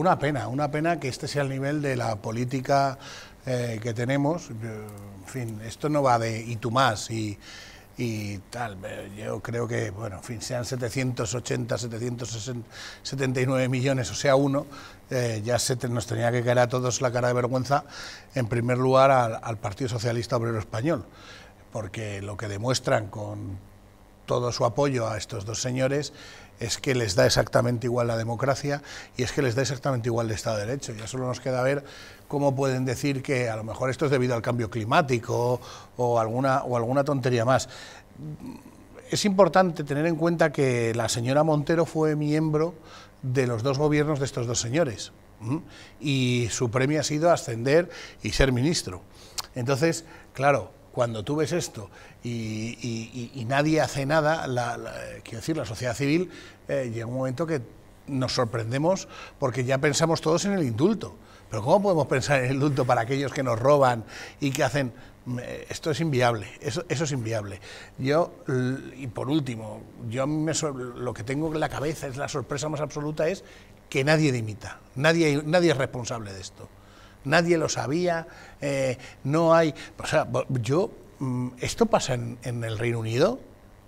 Una pena, una pena que este sea el nivel de la política eh, que tenemos. En fin, esto no va de y tú más y, tal. Yo creo que, bueno, en fin, sean 780, 779 millones, o sea, uno, eh, ya se nos tenía que caer a todos la cara de vergüenza, en primer lugar, al Partido Socialista Obrero Español, porque lo que demuestran con todo su apoyo a estos dos señores es que les da exactamente igual la democracia y es que les da exactamente igual el Estado de Derecho. Ya solo nos queda ver cómo pueden decir que a lo mejor esto es debido al cambio climático o alguna, o alguna tontería más. Es importante tener en cuenta que la señora Montero fue miembro de los dos gobiernos de estos dos señores y su premio ha sido ascender y ser ministro. Entonces, claro, cuando tú ves esto y, nadie hace nada, la, quiero decir, la sociedad civil eh, llega un momento que nos sorprendemos porque ya pensamos todos en el indulto. Pero ¿cómo podemos pensar en el indulto para aquellos que nos roban y que hacen... Mm, eh, esto es inviable, eso, es inviable. Yo, y por último, yo me, lo que tengo en la cabeza es la sorpresa más absoluta es que nadie dimita, nadie, nadie es responsable de esto nadie lo sabía, eh, no hay... O sea, yo, mm, esto pasa en, el Reino Unido,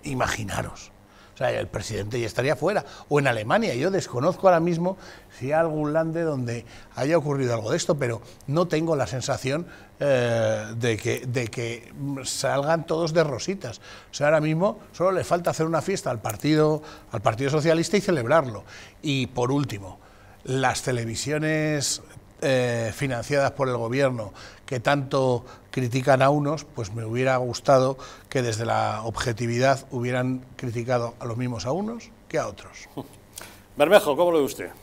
imaginaros. O sea, el presidente ya estaría fuera. O en Alemania, yo desconozco ahora mismo si hay algún lande donde haya ocurrido algo de esto, pero no tengo la sensación eh, de, que, de que salgan todos de rositas. O sea, ahora mismo solo le falta hacer una fiesta al Partido, al partido Socialista y celebrarlo. Y por último, las televisiones eh, financiadas por el gobierno que tanto critican a unos, pues me hubiera gustado que desde la objetividad hubieran criticado a los mismos a unos que a otros. Bermejo, ¿cómo lo ve usted?